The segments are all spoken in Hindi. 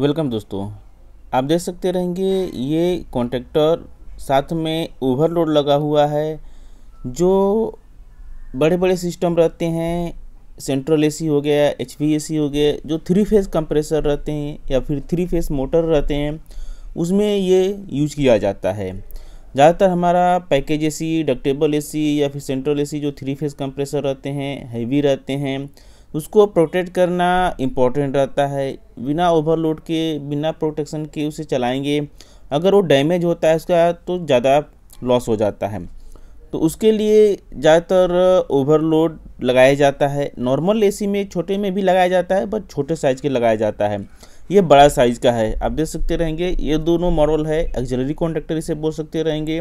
वेलकम दोस्तों आप देख सकते रहेंगे ये कॉन्ट्रेक्टर साथ में ओवरलोड लगा हुआ है जो बड़े बड़े सिस्टम रहते हैं सेंट्रल एसी हो गया एच हो गया जो थ्री फेज़ कंप्रेसर रहते हैं या फिर थ्री फेज़ मोटर रहते हैं उसमें ये यूज किया जाता है ज़्यादातर हमारा पैकेज एसी डक्टेबल ए या फिर सेंट्रल एसी जो थ्री फेज़ कंप्रेसर रहते हैं हैवी रहते हैं उसको प्रोटेक्ट करना इम्पोर्टेंट रहता है बिना ओवरलोड के बिना प्रोटेक्शन के उसे चलाएंगे अगर वो डैमेज होता है उसका तो ज़्यादा लॉस हो जाता है तो उसके लिए ज़्यादातर ओवरलोड लगाया जाता है नॉर्मल एसी में छोटे में भी लगाया जाता है बट छोटे साइज़ के लगाया जाता है ये बड़ा साइज़ का है आप देख सकते रहेंगे ये दोनों मॉडल है एक्जलरी कॉन्डक्टर इसे बोल सकते रहेंगे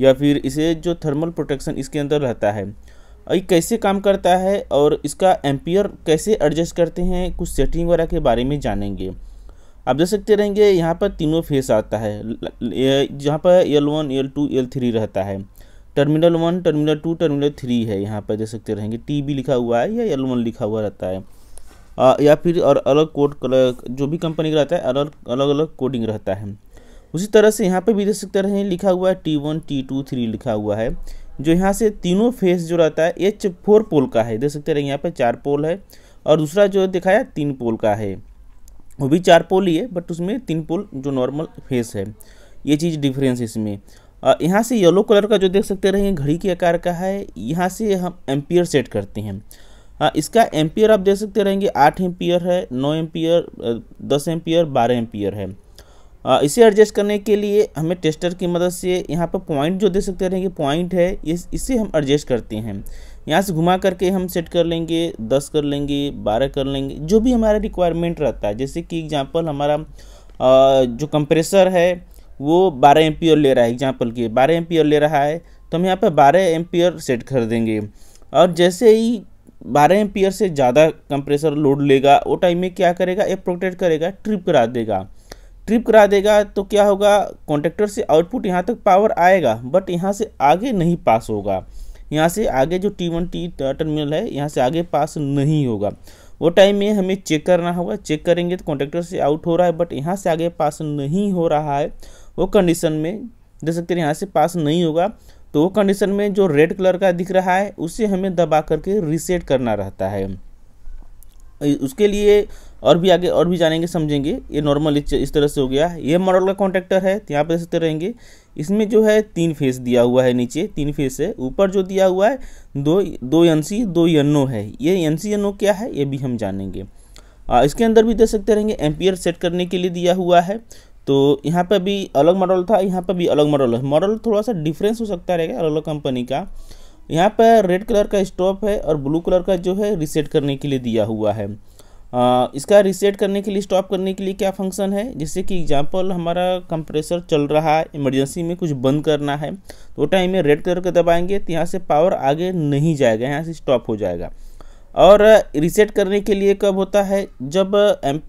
या फिर इसे जो थर्मल प्रोटेक्शन इसके अंदर रहता है ये कैसे काम करता है और इसका एम्पियर कैसे एडजस्ट करते हैं कुछ सेटिंग वगैरह के बारे में जानेंगे आप देख सकते रहेंगे यहाँ पर तीनों फेस आता है जहाँ पर L one L two L three रहता है terminal one terminal two terminal three है यहाँ पर देख सकते रहेंगे टी भी लिखा हुआ है या एल वन लिखा हुआ रहता है आ, या फिर और अलग कोड जो भी कंपनी का रहता है अलग अलग अलग कोडिंग रहता है उसी तरह से यहाँ पर भी देख सकते रहें लिखा हुआ है T one T two three लिखा हुआ है जो यहाँ से तीनों फेस जो रहता है एच फोर पोल का है देख सकते रहिए यहाँ पे चार पोल है और दूसरा जो दिखाया तीन पोल का है वो भी चार पोल ही है बट उसमें तीन पोल जो नॉर्मल फेस है ये चीज़ डिफरेंस इसमें यहाँ से येलो कलर का जो देख सकते रहेंगे घड़ी के आकार का है यहाँ से हम एम्पियर सेट करते हैं आ, इसका एम्पियर आप देख सकते रहेंगे आठ एम्पियर है नौ एम्पियर दस एम्पियर बारह एम्पियर है इसे एडजस्ट करने के लिए हमें टेस्टर की मदद से यहाँ पर पॉइंट जो दे सकते रहेंगे पॉइंट है इस इसे हम एडजस्ट करते हैं यहाँ से घुमा करके हम सेट कर लेंगे दस कर लेंगे बारह कर लेंगे जो भी हमारा रिक्वायरमेंट रहता है जैसे कि एग्जाम्पल हमारा जो कंप्रेसर है वो बारह एम्पियर ले रहा है एग्जाम्पल के बारह एम्पियर ले रहा है तो हम यहाँ पर बारह एम्पियर सेट कर देंगे और जैसे ही बारह एम्पियर से ज़्यादा कंप्रेसर लोड लेगा वो टाइम में क्या करेगा ये प्रोटेक्ट करेगा ट्रिप करा देगा ट्रिप करा देगा तो क्या होगा कॉन्टेक्टर से आउटपुट यहाँ तक पावर आएगा बट यहाँ से आगे नहीं पास होगा यहाँ से आगे जो टी वन टी टर्मिनल है यहाँ से आगे पास नहीं होगा वो टाइम में हमें चेक करना होगा चेक करेंगे तो कॉन्टेक्टर से आउट हो रहा है बट यहाँ से आगे पास नहीं हो रहा है वो कंडीशन में देख सकते हैं यहाँ से पास नहीं होगा तो वो कंडीशन में जो रेड कलर का दिख रहा है उसे हमें दबा करके रिसेट करना रहता है उसके लिए और भी आगे और भी जानेंगे समझेंगे ये नॉर्मल इस तरह से हो गया ये मॉडल का कॉन्ट्रेक्टर है तो यहाँ पर देखते रहेंगे इसमें जो है तीन फेस दिया हुआ है नीचे तीन फेस है ऊपर जो दिया हुआ है दो दो एन सी दो एन है ये एन सी एन क्या है ये भी हम जानेंगे आ, इसके अंदर भी दे सकते रहेंगे एम्पियर सेट करने के लिए दिया हुआ है तो यहाँ पर भी अलग मॉडल था यहाँ पर भी अलग मॉडल है मॉडल थोड़ा सा डिफरेंस हो सकता रहेगा अलग अलग कंपनी का यहाँ पर रेड कलर का स्टॉप है और ब्लू कलर का जो है रिसेट करने के लिए दिया हुआ है आ, इसका रिसेट करने के लिए स्टॉप करने के लिए क्या फंक्शन है जैसे कि एग्जांपल हमारा कंप्रेसर चल रहा है इमरजेंसी में कुछ बंद करना है तो टाइम में रेड कलर का दबाएंगे तो यहाँ से पावर आगे नहीं जाएगा यहाँ से स्टॉप हो जाएगा और रिसेट करने के लिए कब होता है जब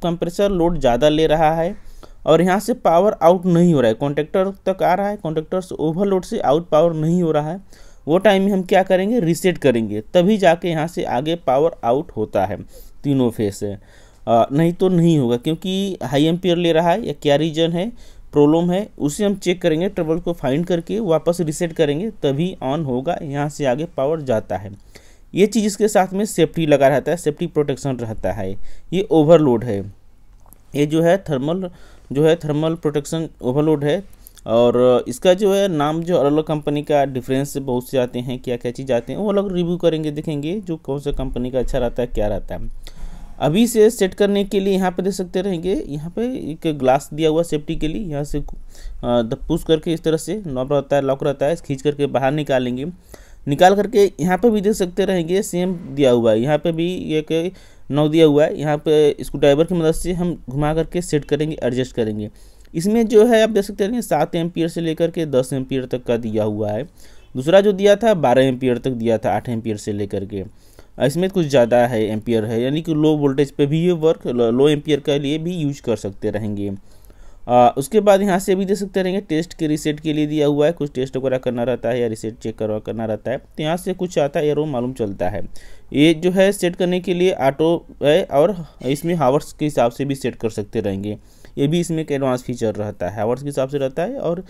कंप्रेसर लोड ज़्यादा ले रहा है और यहाँ से पावर आउट नहीं हो रहा है कॉन्ट्रेक्टर तक आ रहा है कॉन्ट्रेक्टर से ओवरलोड से आउट पावर नहीं हो रहा है वो टाइम में हम क्या करेंगे रिसेट करेंगे तभी जाके यहाँ से आगे पावर आउट होता है तीनों फेज से नहीं तो नहीं होगा क्योंकि हाई एम्पियर ले रहा है या क्या रीजन है प्रॉब्लम है उसे हम चेक करेंगे ट्रबल को फाइंड करके वापस रिसेट करेंगे तभी ऑन होगा यहाँ से आगे पावर जाता है ये चीज़ इसके साथ में सेफ्टी लगा रहता है सेफ्टी प्रोटेक्शन रहता है ये ओवरलोड है ये जो है थर्मल जो है थर्मल प्रोटेक्शन ओवरलोड है और इसका जो है नाम जो अलग अलग कंपनी का डिफरेंस बहुत से आते हैं क्या क्या चीज़ आते हैं वो अलग रिव्यू करेंगे देखेंगे जो कौन सा कंपनी का अच्छा रहता है क्या रहता है अभी से सेट करने के लिए यहाँ पे देख सकते रहेंगे यहाँ पे एक ग्लास दिया हुआ सेफ्टी के लिए यहाँ से पुश करके इस तरह से नॉब रहता है लॉक रहता है खींच करके बाहर निकालेंगे निकाल करके यहाँ पे भी देख सकते रहेंगे सेम दिया हुआ है यहाँ पे भी एक नौ दिया हुआ है यहाँ पे स्क्रू ड्राइवर की मदद से हम घुमा करके सेट करेंगे एडजस्ट करेंगे इसमें जो है आप देख सकते हैं सात एम्पियर से लेकर के दस एम्पियर तक का दिया हुआ है दूसरा जो दिया था बारह एम्पियर तक दिया था आठ एम्पियर से लेकर के इसमें कुछ ज़्यादा है एम्पियर है यानी कि लो वोल्टेज पे भी ये वर्क लो एम्पियर के लिए भी यूज कर सकते रहेंगे आ, उसके बाद यहाँ से भी दे सकते रहेंगे टेस्ट के रिसेट के लिए दिया हुआ है कुछ टेस्ट वगैरह करना रहता है या रिसेट चेक करवा करना रहता है तो यहाँ से कुछ आता है एरो मालूम चलता है ये जो है सेट करने के लिए ऑटो है और इसमें हावर्स के हिसाब से भी सेट कर सकते रहेंगे ये भी इसमें एक एडवांस फीचर रहता है हावर्स के हिसाब से रहता है और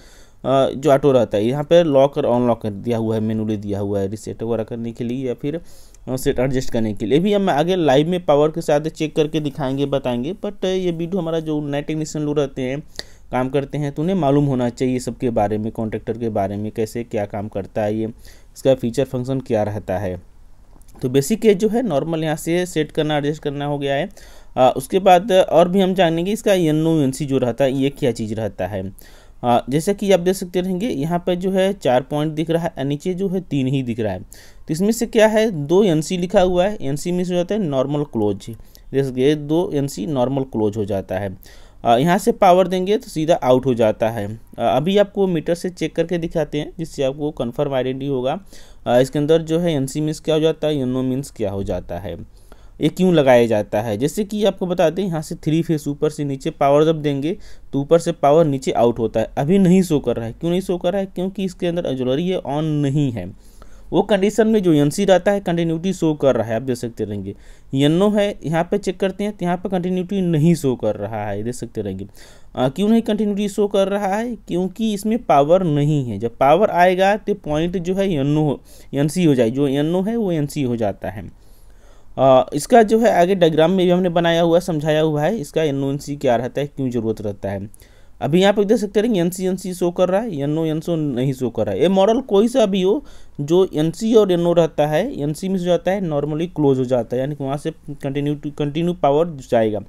जो ऑटो रहता है यहाँ पर लॉक और अनलॉक दिया हुआ है मेनूली दिया हुआ है रिसेट वगैरह करने के लिए या फिर सेट एडजस्ट करने के लिए भी हम आगे लाइव में पावर के साथ चेक करके दिखाएंगे बताएंगे बट ये वीडियो हमारा जो नए टेक्नीशियन लोग रहते हैं काम करते हैं तो उन्हें मालूम होना चाहिए सबके बारे में कॉन्ट्रेक्टर के बारे में कैसे क्या काम करता है ये इसका फीचर फंक्शन क्या रहता है तो बेसिक ये जो है नॉर्मल यहाँ से सेट करना एडजस्ट करना हो गया है आ, उसके बाद और भी हम जानेंगे इसका एन ओ एन सी जो रहता है ये क्या चीज़ रहता है जैसा जैसे कि आप देख सकते रहेंगे यहाँ पर जो है चार पॉइंट दिख रहा है नीचे जो है तीन ही दिख रहा है तो इसमें से क्या है दो एन लिखा हुआ है एन में से होता है नॉर्मल क्लोज जैसे दो एन नॉर्मल क्लोज हो जाता है यहाँ से पावर देंगे तो सीधा आउट हो जाता है अभी आपको मीटर से चेक करके दिखाते हैं जिससे आपको कन्फर्म आइडेंटिटी होगा इसके अंदर जो है एन सी मिस क्या हो जाता है एनो मीन्स क्या हो जाता है ये क्यों लगाया जाता है जैसे कि आपको बता दें यहाँ से थ्री फेस ऊपर से नीचे पावर जब देंगे तो ऊपर से पावर नीचे आउट होता है अभी नहीं शो कर रहा है क्यों नहीं शो कर रहा है क्योंकि इसके अंदर अजुलरी ऑन नहीं है वो कंडीशन में जो एन रहता है कंटिन्यूटी शो कर रहा है आप देख सकते रहेंगे यनो है यहाँ पे चेक करते हैं तो यहाँ पर कंटिन्यूटी नहीं शो कर रहा है देख सकते रहेंगे क्यों नहीं कंटिन्यूटी शो कर रहा है क्योंकि इसमें पावर नहीं है जब पावर आएगा तो पॉइंट जो है यनो हो एन हो जाए जो यनो है वो एन हो जाता है आ, इसका जो है आगे डायग्राम में भी हमने बनाया हुआ समझाया हुआ है इसका एन क्या रहता है क्यों ज़रूरत रहता है अभी यहाँ पे देख सकते हैं N C N C show कर रहा है एन ओ एन सो नहीं शो कर रहा है ये मॉडल कोई सा भी हो जो एन सी और एन ओ रहता है एन सी में जाता है नॉर्मली क्लोज हो जाता है यानी कि वहाँ से कंटिन्यू टू कंटिन्यू पावर जाएगा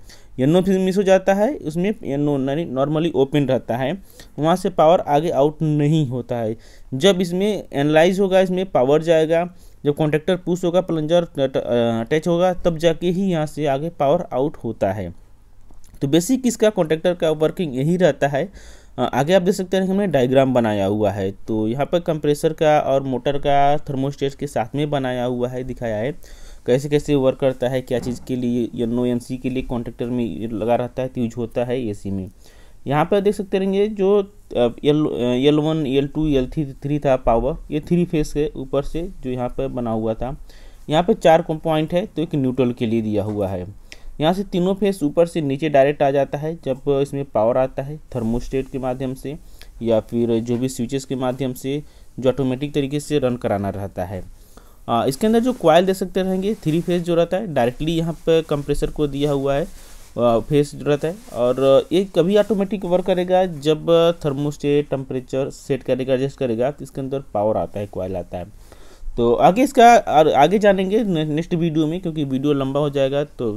एन ओ फिर मिस हो जाता है उसमें एन ओ यानी नॉर्मली ओपन रहता है वहाँ से पावर आगे आउट नहीं होता है जब इसमें एनालाइज होगा इसमें पावर जाएगा जब कॉन्ट्रेक्टर पुश होगा प्लंजर अटैच होगा तब जाके ही यहाँ से आगे पावर आउट होता है तो बेसिक इसका कॉन्ट्रैक्टर का वर्किंग यही रहता है आगे आप देख सकते हैं हमने डायग्राम बनाया हुआ है तो यहाँ पर कंप्रेसर का और मोटर का थर्मोस्टेट के साथ में बनाया हुआ है दिखाया है कैसे कैसे वर्क करता है क्या चीज़ के लिए यनो एन सी के लिए कॉन्ट्रेक्टर में लगा रहता है यूज होता है ए सी में यहाँ पर देख सकते रहेंगे जो L L one L two L three three था पावर ये थ्री फेस के ऊपर से जो यहाँ पर बना हुआ था यहाँ पर चार पॉइंट है तो एक न्यूट्रल के लिए दिया हुआ है यहाँ से तीनों फेस ऊपर से नीचे डायरेक्ट आ जाता है जब इसमें पावर आता है थर्मोस्टेट के माध्यम से या फिर जो भी स्विचेस के माध्यम से जो ऑटोमेटिक तरीके से रन कराना रहता है आ, इसके अंदर जो क्वाइल दे सकते रहेंगे थ्री फेस जो रहता है डायरेक्टली यहाँ पर कंप्रेसर को दिया हुआ है फेस जो रहता है और ये कभी ऑटोमेटिक वर्क करेगा जब थर्मोस्टेट टेम्परेचर सेट करेगा एडजस्ट करेगा तो इसके अंदर पावर आता है क्वाइल आता है तो आगे इसका और आगे जानेंगे नेक्स्ट वीडियो में क्योंकि वीडियो लंबा हो जाएगा तो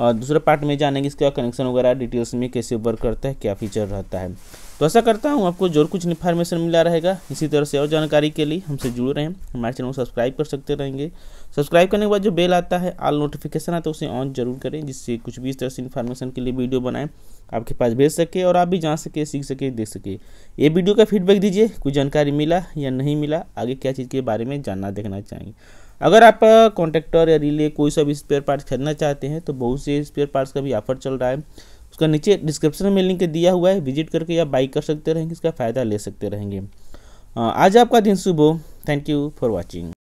दूसरा पार्ट में जानेंगे इसका कनेक्शन वगैरह डिटेल्स में कैसे वर्क करता है क्या फीचर रहता है तो ऐसा करता हूँ आपको जरूर कुछ इन्फॉर्मेशन मिला रहेगा इसी तरह से और जानकारी के लिए हमसे जुड़े रहें हमारे चैनल को सब्सक्राइब कर सकते रहेंगे सब्सक्राइब करने के बाद जो बेल आता है आल नोटिफिकेशन आता है उसे ऑन जरूर करें जिससे कुछ भी इस तरह से इन्फॉर्मेशन के लिए वीडियो बनाएं आपके पास भेज सके और आप भी जान सके सीख सके देख सके ये वीडियो का फीडबैक दीजिए कुछ जानकारी मिला या नहीं मिला आगे क्या चीज़ के बारे में जानना देखना चाहेंगे अगर आप कॉन्ट्रैक्टर या रिले कोई सा भी स्पेयर पार्ट्स खरीदना चाहते हैं तो बहुत से स्पेयर पार्ट्स का भी ऑफर चल रहा है उसका नीचे डिस्क्रिप्शन में लिंक दिया हुआ है विजिट करके आप बाई कर सकते रहेंगे इसका फ़ायदा ले सकते रहेंगे आज आपका दिन शुभ हो थैंक यू फॉर वॉचिंग